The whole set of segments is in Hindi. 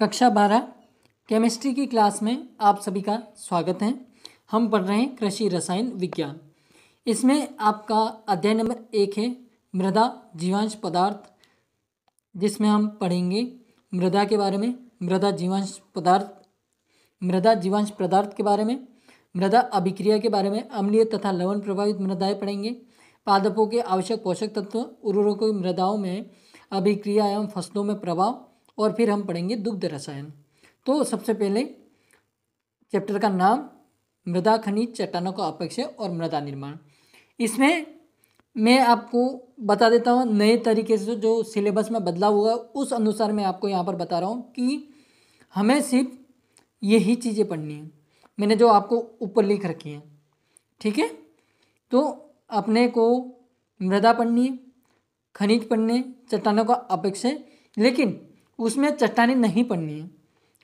कक्षा बारह केमिस्ट्री की क्लास में आप सभी का स्वागत है हम पढ़ रहे हैं कृषि रसायन विज्ञान इसमें आपका अध्याय नंबर एक है मृदा जीवांश पदार्थ जिसमें हम पढ़ेंगे मृदा के बारे में मृदा जीवांश पदार्थ मृदा जीवांश पदार्थ के बारे में मृदा अभिक्रिया के बारे में अम्लीय तथा लवण प्रभावित मृदाएँ पढ़ेंगे पादपों के आवश्यक पोषक तत्व उर्वरकों की मृदाओं में अभिक्रिया एवं फसलों में प्रभाव और फिर हम पढ़ेंगे दुग्ध रसायन तो सबसे पहले चैप्टर का नाम मृदा खनिज चट्टानों का अपेक्ष और मृदा निर्माण इसमें मैं आपको बता देता हूँ नए तरीके से जो सिलेबस में बदलाव हुआ उस अनुसार मैं आपको यहाँ पर बता रहा हूँ कि हमें सिर्फ यही चीज़ें पढ़नी हैं मैंने जो आपको ऊपर लिख रखी हैं ठीक है तो अपने को मृदा पढ़नी खनिज पढ़ने चट्टानों का अपेक्ष लेकिन उसमें चट्टानी नहीं पढ़नी है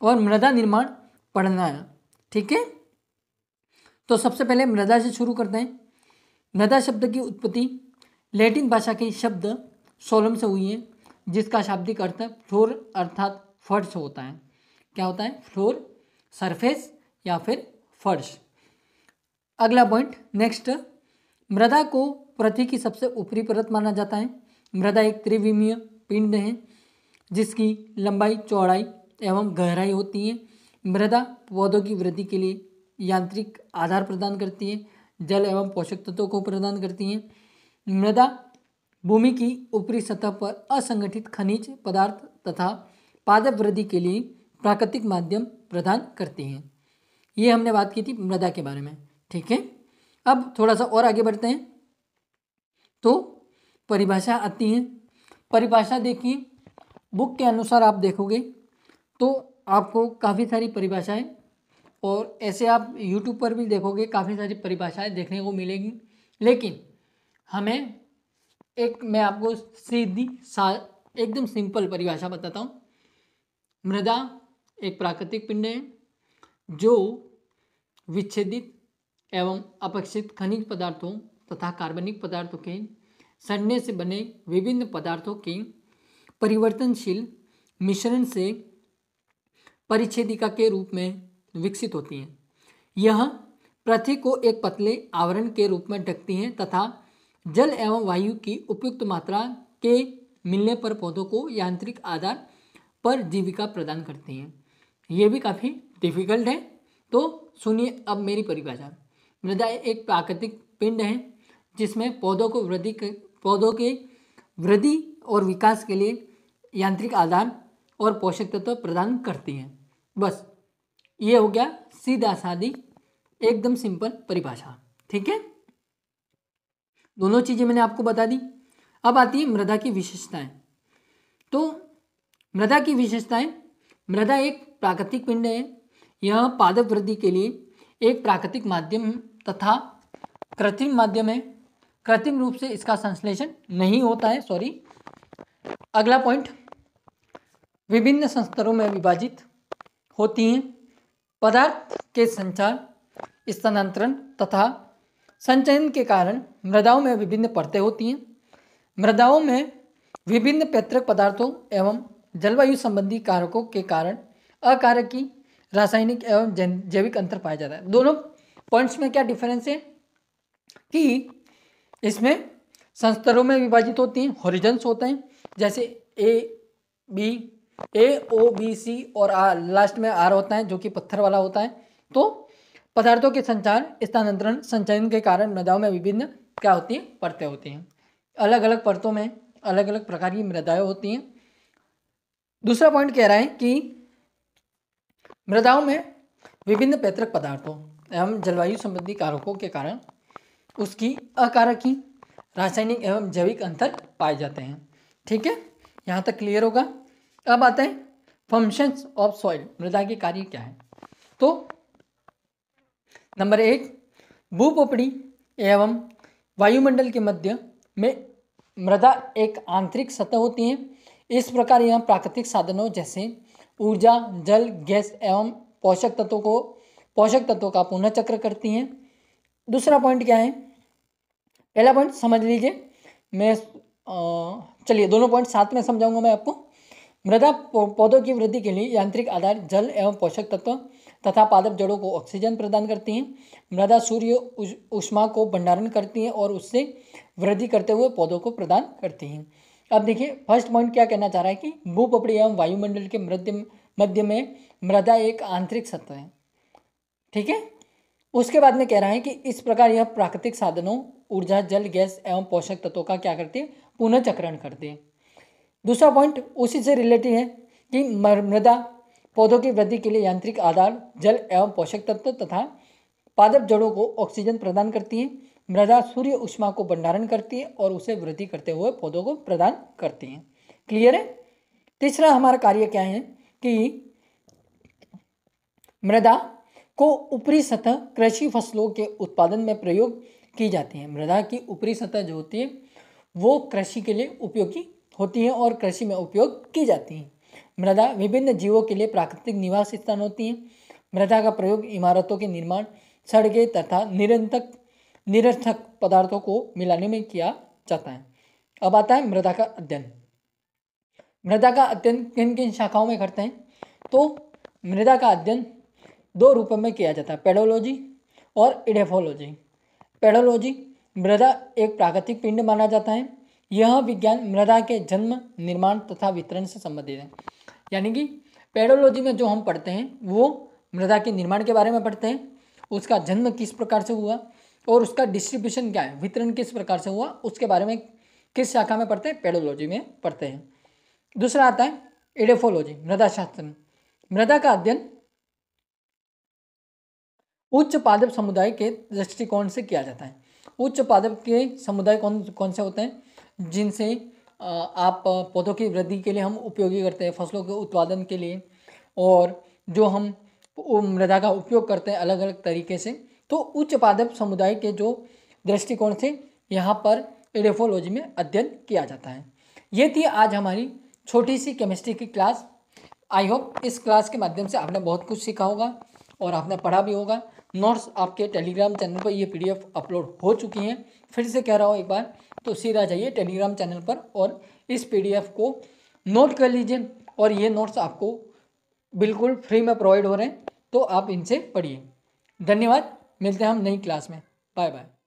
और मृदा निर्माण पढ़ना है ठीक है तो सबसे पहले मृदा से शुरू करते हैं मृदा शब्द की उत्पत्ति लैटिन भाषा के शब्द सोलम से हुई है जिसका शाब्दिक अर्थ फ्लोर अर्थात फर्श होता है क्या होता है फ्लोर सरफेस या फिर फर्श अगला पॉइंट नेक्स्ट मृदा को पृथ्वी की सबसे ऊपरी परत माना जाता है मृदा एक त्रिविमीय पिंड है जिसकी लंबाई चौड़ाई एवं गहराई होती है मृदा पौधों की वृद्धि के लिए यांत्रिक आधार प्रदान करती है जल एवं पोषक तत्वों को प्रदान करती है मृदा भूमि की ऊपरी सतह पर असंगठित खनिज पदार्थ तथा पादप वृद्धि के लिए प्राकृतिक माध्यम प्रदान करती हैं ये हमने बात की थी मृदा के बारे में ठीक है अब थोड़ा सा और आगे बढ़ते हैं तो परिभाषा आती है परिभाषा देखिए बुक के अनुसार आप देखोगे तो आपको काफ़ी सारी परिभाषाएं और ऐसे आप यूट्यूब पर भी देखोगे काफ़ी सारी परिभाषाएं देखने को मिलेंगी लेकिन हमें एक मैं आपको सीधी सा एकदम सिंपल परिभाषा बताता हूँ मृदा एक प्राकृतिक पिंड है जो विच्छेदित एवं अपेक्षित खनिज पदार्थों तथा कार्बनिक पदार्थों के सड़ने से बने विभिन्न पदार्थों की परिवर्तनशील मिश्रण से परिच्छेदिका के रूप में विकसित होती हैं यह पृथ्वी को एक पतले आवरण के रूप में ढकती हैं तथा जल एवं वायु की उपयुक्त मात्रा के मिलने पर पौधों को यांत्रिक आधार पर जीविका प्रदान करती हैं ये भी काफ़ी डिफिकल्ट है तो सुनिए अब मेरी परिभाषा मृदा एक प्राकृतिक पिंड है जिसमें पौधों को वृद्धि पौधों के वृद्धि और विकास के लिए यांत्रिक आधार और पोषक तत्व प्रदान करती हैं बस ये हो गया सीधा सादी एकदम सिंपल परिभाषा ठीक है दोनों चीज़ें मैंने आपको बता दी अब आती है मृदा की विशेषताएं तो मृदा की विशेषताएं मृदा एक प्राकृतिक पिंड है यह पादप वृद्धि के लिए एक प्राकृतिक माध्यम तथा कृत्रिम माध्यम है कृत्रिम रूप से इसका संश्लेषण नहीं होता है सॉरी अगला पॉइंट विभिन्न संस्तरों में विभाजित होती हैं पदार्थ के संचार स्थानांतरण तथा संचयन के कारण मृदाओं में विभिन्न परतें होती हैं मृदाओं में विभिन्न पैतृक पदार्थों एवं जलवायु संबंधी कारकों के कारण अकारक की रासायनिक एवं जैन जैविक अंतर पाया जाता है दोनों पॉइंट्स में क्या डिफरेंस है कि इसमें संस्तरों में विभाजित होती हैं हॉरिजन्स होते हैं जैसे A B A O B C और आर लास्ट में आर होता है जो कि पत्थर वाला होता है तो पदार्थों के संचार स्थानांतरण संचयन के कारण मृदाओं में विभिन्न क्या होती है परतें होती हैं अलग अलग परतों में अलग अलग प्रकार की मृदाएं होती हैं दूसरा पॉइंट कह रहा है कि मृदाओं में विभिन्न पैतृक पदार्थों एवं जलवायु संबंधी कारकों के कारण उसकी अकारकी रासायनिक एवं जैविक अंतर पाए जाते हैं ठीक है यहाँ तक क्लियर होगा अब आता है फंक्शंस ऑफ सॉइल मृदा के कार्य क्या है तो नंबर एक भूपोपड़ी एवं वायुमंडल के मध्य में मृदा एक आंतरिक सतह होती है इस प्रकार यह प्राकृतिक साधनों जैसे ऊर्जा जल गैस एवं पोषक तत्वों को पोषक तत्वों का पुनः चक्र करती हैं दूसरा पॉइंट क्या है पहला पॉइंट समझ लीजिए मैं चलिए दोनों पॉइंट साथ में समझाऊंगा मैं आपको मृदा पौधों की वृद्धि के लिए यांत्रिक आधार जल एवं पोषक तत्व तथा पादप जड़ों को ऑक्सीजन प्रदान करती हैं मृदा सूर्य उष्मा को भंडारण करती हैं और उससे वृद्धि करते हुए पौधों को प्रदान करती हैं अब देखिए फर्स्ट पॉइंट क्या कहना चाह रहा है कि पपड़ी एवं वायुमंडल के मध्य मध्य में मृदा एक आंतरिक सत्व है ठीक है उसके बाद में कह रहा है कि इस प्रकार यह प्राकृतिक साधनों ऊर्जा जल गैस एवं पोषक तत्वों का क्या करते हैं पुनः चक्रण करते हैं दूसरा पॉइंट उसी से रिलेटेड है कि मृदा पौधों की वृद्धि के लिए यांत्रिक आधार जल एवं पोषक तत्व तथा पादप जड़ों को ऑक्सीजन प्रदान करती है मृदा सूर्य उष्मा को भंडारण करती है और उसे वृद्धि करते हुए पौधों को प्रदान करती है क्लियर है तीसरा हमारा कार्य क्या है कि मृदा को ऊपरी सतह कृषि फसलों के उत्पादन में प्रयोग की जाती है मृदा की ऊपरी सतह जो होती है वो कृषि के लिए उपयोगी होती हैं और कृषि में उपयोग की जाती हैं मृदा विभिन्न जीवों के लिए प्राकृतिक निवास स्थान होती हैं मृदा का प्रयोग इमारतों के निर्माण सड़कें तथा निरंतक निरर्थक पदार्थों को मिलाने में किया जाता है अब आता है मृदा का अध्ययन मृदा का अध्ययन किन किन शाखाओं में करते हैं तो मृदा का अध्ययन दो रूपों में किया जाता है पेडोलॉजी और इडेफोलॉजी पेडोलॉजी मृदा एक प्राकृतिक पिंड माना जाता है यह विज्ञान मृदा के जन्म निर्माण तथा वितरण से संबंधित है यानी कि पेडोलॉजी में जो हम पढ़ते हैं वो मृदा के निर्माण के बारे में पढ़ते हैं उसका जन्म किस प्रकार से हुआ और उसका डिस्ट्रीब्यूशन क्या है वितरण किस प्रकार से हुआ उसके बारे में किस शाखा में पढ़ते हैं पेडोलॉजी में पढ़ते हैं दूसरा आता है एडेफोलॉजी मृदा शास्त्र मृदा का अध्ययन उच्च पादप समुदाय के दृष्टिकोण से किया जाता है उच्च पादप के समुदाय कौन कौन से होते हैं जिनसे आप पौधों की वृद्धि के लिए हम उपयोगी करते हैं फसलों के उत्पादन के लिए और जो हम मृदा का उपयोग करते हैं अलग अलग तरीके से तो उच्च पादप समुदाय के जो दृष्टिकोण से यहाँ पर एडेफोलॉजी में अध्ययन किया जाता है ये थी आज हमारी छोटी सी केमिस्ट्री की क्लास आई होप इस क्लास के माध्यम से आपने बहुत कुछ सीखा होगा और आपने पढ़ा भी होगा नोट्स आपके टेलीग्राम चैनल पर ये पीडीएफ अपलोड हो चुकी हैं फिर से कह रहा हूँ एक बार तो सीधा जाइए टेलीग्राम चैनल पर और इस पीडीएफ को नोट कर लीजिए और ये नोट्स आपको बिल्कुल फ्री में प्रोवाइड हो रहे हैं तो आप इनसे पढ़िए धन्यवाद मिलते हैं हम नई क्लास में बाय बाय